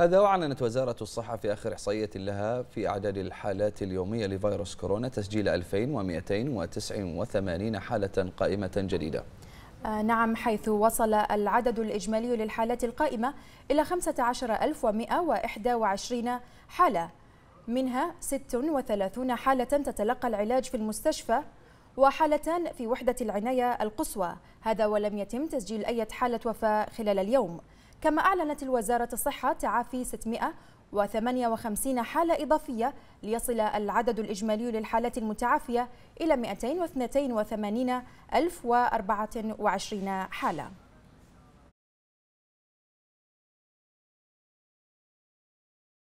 هذا وأعلنت وزارة الصحة في آخر إحصائية لها في أعداد الحالات اليومية لفيروس كورونا تسجيل 2289 حالة قائمة جديدة آه، نعم حيث وصل العدد الإجمالي للحالات القائمة إلى 15121 حالة منها 36 حالة تتلقى العلاج في المستشفى وحالتان في وحدة العناية القصوى هذا ولم يتم تسجيل أي حالة وفاة خلال اليوم كما أعلنت الوزارة الصحة تعافي 658 حالة إضافية ليصل العدد الإجمالي للحالات المتعافية إلى 282 ألف حالة